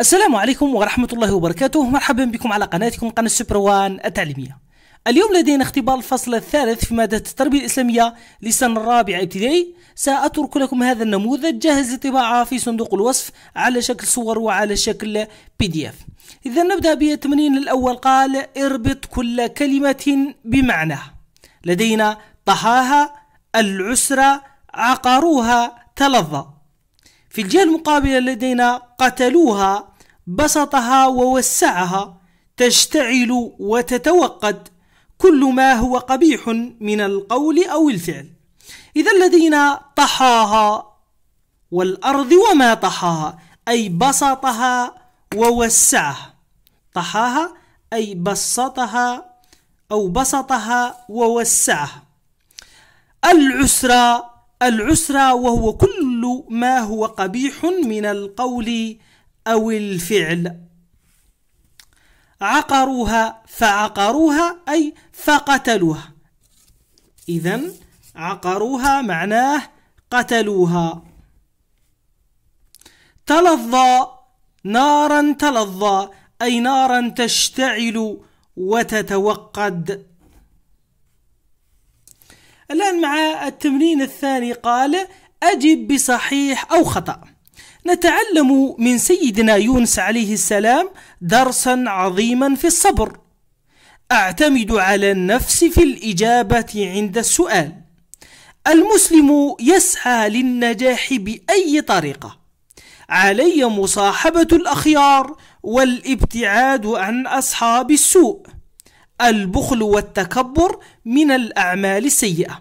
السلام عليكم ورحمة الله وبركاته مرحبا بكم على قناتكم قناة سوبر وان التعليمية اليوم لدينا اختبار الفصل الثالث في مادة التربية الإسلامية لسنة الرابعة ابتدائي سأترك لكم هذا النموذج جاهز للطباعة في صندوق الوصف على شكل صور وعلى شكل بي دي اف إذا نبدأ بالتمرين الأول قال اربط كل كلمة بمعنى لدينا طهاها العسرة عقروها تلظى في الجهة المقابلة لدينا قتلوها بسطها ووسعها تشتعل وتتوقد كل ما هو قبيح من القول او الفعل اذا الذين طحاها والارض وما طحاها اي بسطها ووسعها طحاها اي بسطها او بسطها ووسعها العسرى العسرى وهو كل ما هو قبيح من القول أو الفعل عقروها فعقروها أي فقتلوها إذا عقروها معناه قتلوها تلظى نارا تلظى أي نارا تشتعل وتتوقد الآن مع التمرين الثاني قال أجب بصحيح أو خطأ نتعلم من سيدنا يونس عليه السلام درسا عظيما في الصبر أعتمد على النفس في الإجابة عند السؤال المسلم يسعى للنجاح بأي طريقة علي مصاحبة الأخيار والابتعاد عن أصحاب السوء البخل والتكبر من الأعمال السيئة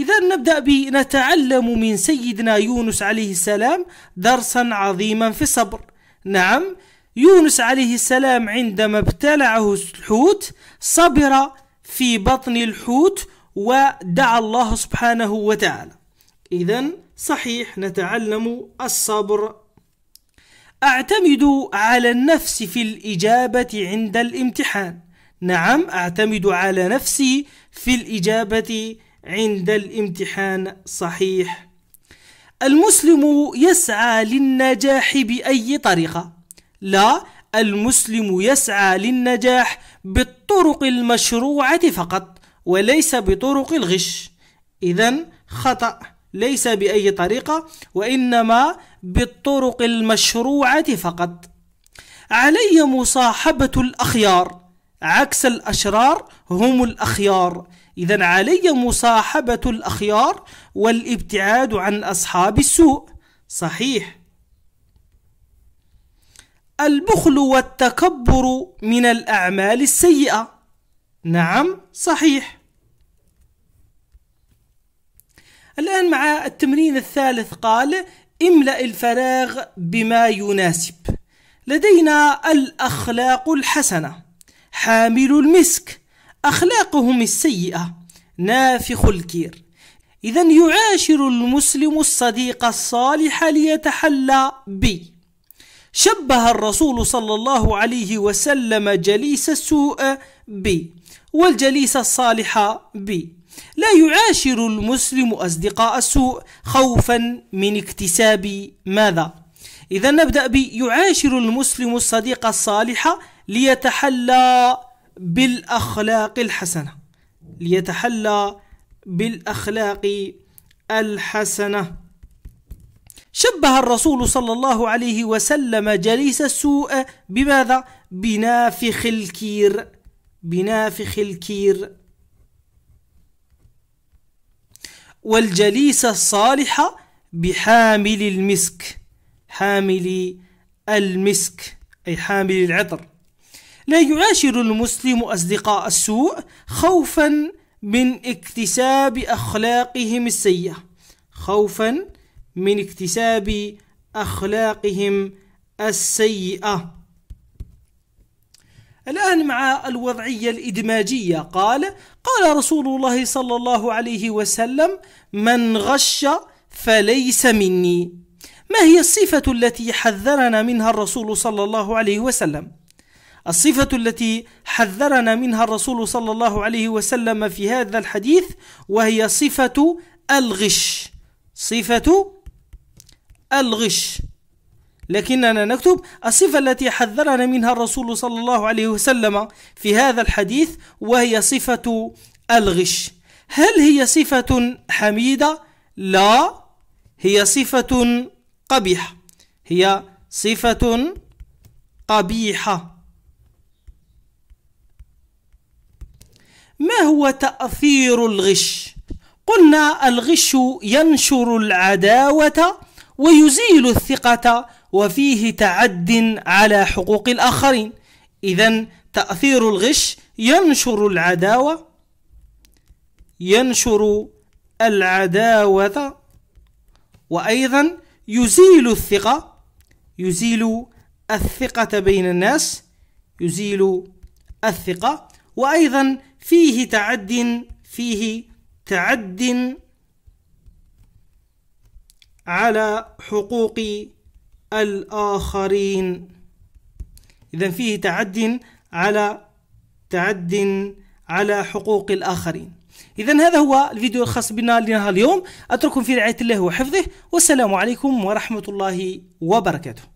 إذا نبدأ بنتعلم من سيدنا يونس عليه السلام درسا عظيما في الصبر نعم يونس عليه السلام عندما ابتلعه الحوت صبر في بطن الحوت ودعا الله سبحانه وتعالى إذا صحيح نتعلم الصبر أعتمد على النفس في الإجابة عند الامتحان نعم أعتمد على نفسي في الإجابة عند الامتحان صحيح المسلم يسعى للنجاح بأي طريقة لا المسلم يسعى للنجاح بالطرق المشروعة فقط وليس بطرق الغش إذا خطأ ليس بأي طريقة وإنما بالطرق المشروعة فقط علي مصاحبة الأخيار عكس الأشرار هم الأخيار إذا علي مصاحبة الأخيار والابتعاد عن أصحاب السوء صحيح البخل والتكبر من الأعمال السيئة نعم صحيح الآن مع التمرين الثالث قال املأ الفراغ بما يناسب لدينا الأخلاق الحسنة حامل المسك أخلاقهم السيئة نافخ الكير إذا يعاشر المسلم الصديق الصالح ليتحلى ب شبه الرسول صلى الله عليه وسلم جليس السوء ب والجليس الصالح ب لا يعاشر المسلم أصدقاء السوء خوفا من اكتساب ماذا؟ إذا نبدأ بيعاشر المسلم الصديق الصالح ليتحلى بالاخلاق الحسنه ليتحلى بالاخلاق الحسنه شبه الرسول صلى الله عليه وسلم جليس السوء بماذا بنافخ الكير بنافخ الكير والجليس الصالح بحامل المسك حامل المسك أي حامل العطر لا يعاشر المسلم أصدقاء السوء خوفا من اكتساب أخلاقهم السيئة خوفا من اكتساب أخلاقهم السيئة الآن مع الوضعية الإدماجية قال قال رسول الله صلى الله عليه وسلم من غش فليس مني ما هي الصفة التي حذرنا منها الرسول صلى الله عليه وسلم الصفة التي حذرنا منها الرسول صلى الله عليه وسلم في هذا الحديث وهي صفة الغش صفة الغش لكننا نكتب الصفة التي حذرنا منها الرسول صلى الله عليه وسلم في هذا الحديث وهي صفة الغش هل هي صفة حميدة؟ لا هي صفة قبيحة هي صفة قبيحة ما هو تأثير الغش؟ قلنا الغش ينشر العداوة ويزيل الثقة وفيه تعد على حقوق الآخرين إذا تأثير الغش ينشر العداوة ينشر العداوة وأيضا يزيل الثقة يزيل الثقة بين الناس يزيل الثقة وأيضا فيه تعد فيه تعد على حقوق الآخرين إذا فيه تعد على تعد على حقوق الآخرين إذا هذا هو الفيديو الخاص بنا لنهار اليوم أترككم في رعاية الله وحفظه والسلام عليكم ورحمة الله وبركاته